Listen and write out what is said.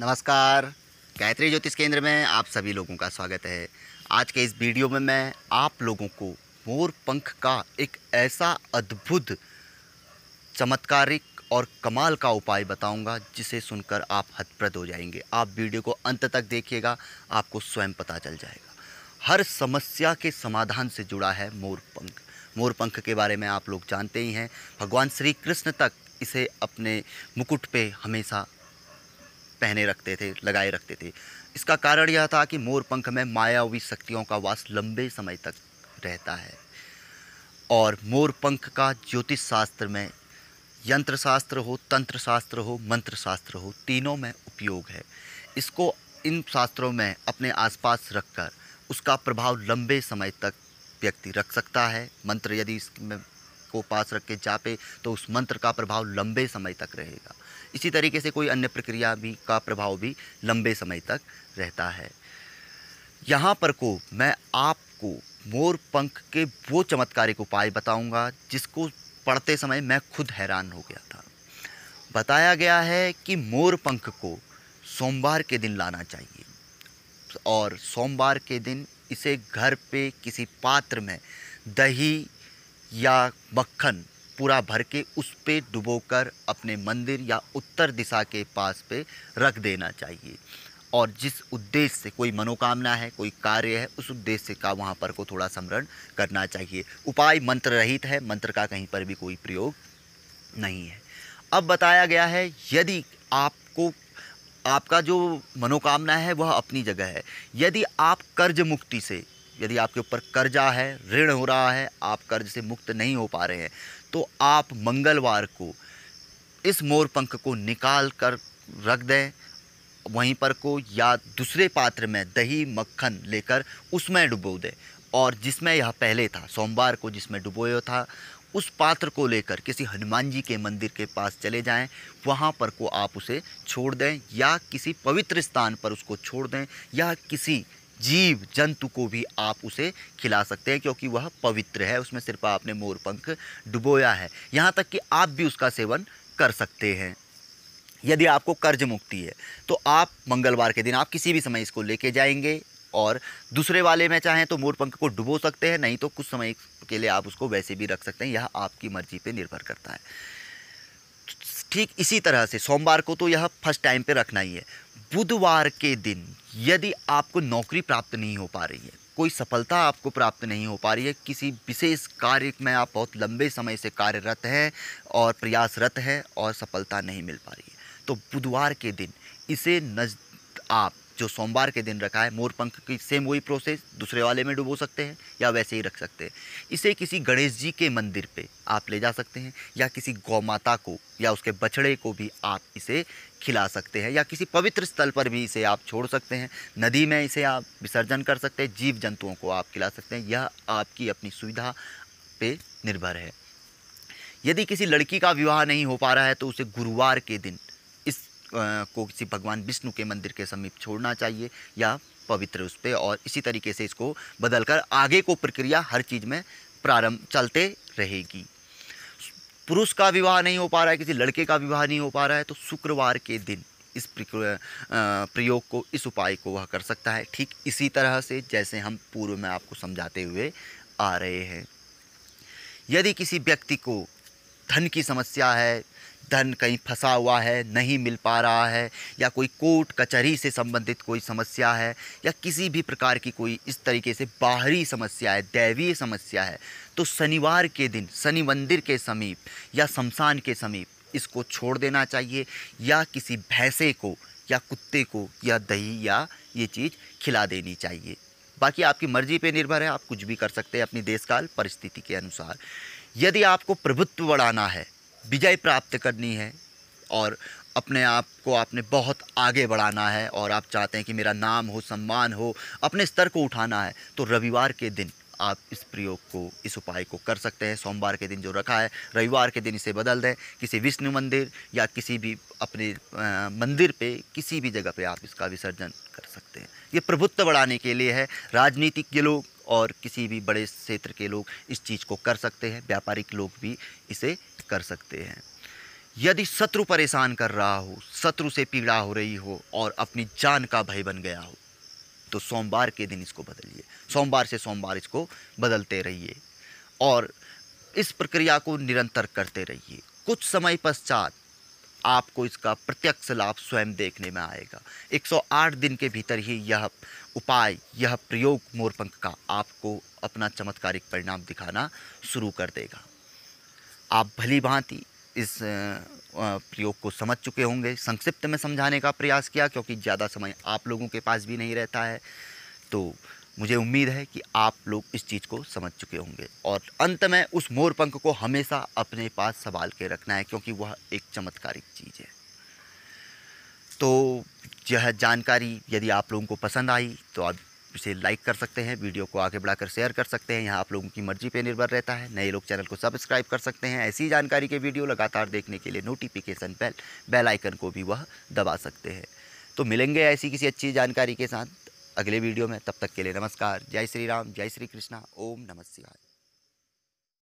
नमस्कार गायत्री ज्योतिष केंद्र में आप सभी लोगों का स्वागत है आज के इस वीडियो में मैं आप लोगों को मोर पंख का एक ऐसा अद्भुत चमत्कारिक और कमाल का उपाय बताऊंगा जिसे सुनकर आप हतप्रद हो जाएंगे आप वीडियो को अंत तक देखिएगा आपको स्वयं पता चल जाएगा हर समस्या के समाधान से जुड़ा है मोर पंख मोर पंख के बारे में आप लोग जानते ही हैं भगवान श्री कृष्ण तक इसे अपने मुकुट पे हमेशा पहने रखते थे लगाए रखते थे इसका कारण यह था कि मोर पंख में मायावी शक्तियों का वास लंबे समय तक रहता है और मोर पंख का ज्योतिष शास्त्र में यंत्र शास्त्र हो तंत्र शास्त्र हो मंत्र शास्त्र हो तीनों में उपयोग है इसको इन शास्त्रों में अपने आसपास रखकर उसका प्रभाव लंबे समय तक व्यक्ति रख सकता है मंत्र यदि इसमें को पास रख के जापे तो उस मंत्र का प्रभाव लंबे समय तक रहेगा इसी तरीके से कोई अन्य प्रक्रिया भी का प्रभाव भी लंबे समय तक रहता है यहाँ पर को मैं आपको मोर पंख के वो चमत्कारिक उपाय बताऊंगा जिसको पढ़ते समय मैं खुद हैरान हो गया था बताया गया है कि मोर पंख को सोमवार के दिन लाना चाहिए और सोमवार के दिन इसे घर पे किसी पात्र में दही या मक्खन पूरा भर के उस पे डुबो कर अपने मंदिर या उत्तर दिशा के पास पे रख देना चाहिए और जिस उद्देश्य से कोई मनोकामना है कोई कार्य है उस उद्देश्य का वहाँ पर को थोड़ा स्मरण करना चाहिए उपाय मंत्र रहित है मंत्र का कहीं पर भी कोई प्रयोग नहीं है अब बताया गया है यदि आपको आपका जो मनोकामना है वह अपनी जगह है यदि आप कर्ज मुक्ति से यदि आपके ऊपर कर्जा है ऋण हो रहा है आप कर्ज से मुक्त नहीं हो पा रहे हैं तो आप मंगलवार को इस मोर पंख को निकाल कर रख दें वहीं पर को या दूसरे पात्र में दही मक्खन लेकर उसमें डुबो दें और जिसमें यह पहले था सोमवार को जिसमें डुबोया था उस पात्र को लेकर किसी हनुमान जी के मंदिर के पास चले जाएं वहाँ पर को आप उसे छोड़ दें या किसी पवित्र स्थान पर उसको छोड़ दें या किसी जीव जंतु को भी आप उसे खिला सकते हैं क्योंकि वह पवित्र है उसमें सिर्फ आपने मोरपंख डुबोया है यहाँ तक कि आप भी उसका सेवन कर सकते हैं यदि आपको कर्ज मुक्ति है तो आप मंगलवार के दिन आप किसी भी समय इसको लेके जाएंगे और दूसरे वाले में चाहें तो मोरपंख को डुबो सकते हैं नहीं तो कुछ समय के लिए आप उसको वैसे भी रख सकते हैं यह आपकी मर्जी पर निर्भर करता है ठीक इसी तरह से सोमवार को तो यह फर्स्ट टाइम पे रखना ही है बुधवार के दिन यदि आपको नौकरी प्राप्त नहीं हो पा रही है कोई सफलता आपको प्राप्त नहीं हो पा रही है किसी विशेष कार्य में आप बहुत लंबे समय से कार्यरत हैं और प्रयासरत हैं और सफलता नहीं मिल पा रही है तो बुधवार के दिन इसे नज आप जो सोमवार के दिन रखा है मोर पंख की सेम वही प्रोसेस दूसरे वाले में डुबो सकते हैं या वैसे ही रख सकते हैं इसे किसी गणेश जी के मंदिर पे आप ले जा सकते हैं या किसी गौ माता को या उसके बछड़े को भी आप इसे खिला सकते हैं या किसी पवित्र स्थल पर भी इसे आप छोड़ सकते हैं नदी में इसे आप विसर्जन कर सकते हैं जीव जंतुओं को आप खिला सकते हैं यह आपकी अपनी सुविधा पे निर्भर है यदि किसी लड़की का विवाह नहीं हो पा रहा है तो उसे गुरुवार के दिन को किसी भगवान विष्णु के मंदिर के समीप छोड़ना चाहिए या पवित्र उस पर और इसी तरीके से इसको बदल कर आगे को प्रक्रिया हर चीज़ में प्रारंभ चलते रहेगी पुरुष का विवाह नहीं हो पा रहा है किसी लड़के का विवाह नहीं हो पा रहा है तो शुक्रवार के दिन इस प्रयोग को इस उपाय को वह कर सकता है ठीक इसी तरह से जैसे हम पूर्व में आपको समझाते हुए आ रहे हैं यदि किसी व्यक्ति को धन की समस्या है धन कहीं फंसा हुआ है नहीं मिल पा रहा है या कोई कोर्ट कचहरी से संबंधित कोई समस्या है या किसी भी प्रकार की कोई इस तरीके से बाहरी समस्या है दैवीय समस्या है तो शनिवार के दिन शनि मंदिर के समीप या शमशान के समीप इसको छोड़ देना चाहिए या किसी भैंसे को या कुत्ते को या दही या ये चीज़ खिला देनी चाहिए बाकी आपकी मर्जी पे निर्भर है आप कुछ भी कर सकते हैं अपनी देशकाल परिस्थिति के अनुसार यदि आपको प्रभुत्व बढ़ाना है विजय प्राप्त करनी है और अपने आप को आपने बहुत आगे बढ़ाना है और आप चाहते हैं कि मेरा नाम हो सम्मान हो अपने स्तर को उठाना है तो रविवार के दिन आप इस प्रयोग को इस उपाय को कर सकते हैं सोमवार के दिन जो रखा है रविवार के दिन इसे बदल दें किसी विष्णु मंदिर या किसी भी अपने मंदिर पे किसी भी जगह पे आप इसका विसर्जन कर सकते हैं ये प्रभुत्व बढ़ाने के लिए है राजनीतिक के लोग और किसी भी बड़े क्षेत्र के लोग इस चीज़ को कर सकते हैं व्यापारिक लोग भी इसे कर सकते हैं यदि शत्रु परेशान कर रहा हो शत्रु से पीड़ा हो रही हो और अपनी जान का भय बन गया हो तो सोमवार के दिन इसको बदलिए सोमवार से सोमवार इसको बदलते रहिए और इस प्रक्रिया को निरंतर करते रहिए कुछ समय पश्चात आपको इसका प्रत्यक्ष लाभ स्वयं देखने में आएगा 108 दिन के भीतर ही यह उपाय यह प्रयोग मोरपंख का आपको अपना चमत्कारिक परिणाम दिखाना शुरू कर देगा आप भली भांति इस प्रयोग को समझ चुके होंगे संक्षिप्त में समझाने का प्रयास किया क्योंकि ज़्यादा समय आप लोगों के पास भी नहीं रहता है तो मुझे उम्मीद है कि आप लोग इस चीज़ को समझ चुके होंगे और अंत में उस मोर पंख को हमेशा अपने पास संभाल के रखना है क्योंकि वह एक चमत्कारिक चीज़ है तो यह जानकारी यदि आप लोगों को पसंद आई तो आप इसे लाइक कर सकते हैं वीडियो को आगे बढ़ाकर शेयर कर सकते हैं यहाँ आप लोगों की मर्जी पे निर्भर रहता है नए लोग चैनल को सब्सक्राइब कर सकते हैं ऐसी जानकारी के वीडियो लगातार देखने के लिए नोटिफिकेशन बेल बेल आइकन को भी वह दबा सकते हैं तो मिलेंगे ऐसी किसी अच्छी जानकारी के साथ अगले वीडियो में तब तक के लिए नमस्कार जय श्री राम जय श्री कृष्णा ओम नमस्कार शिवाय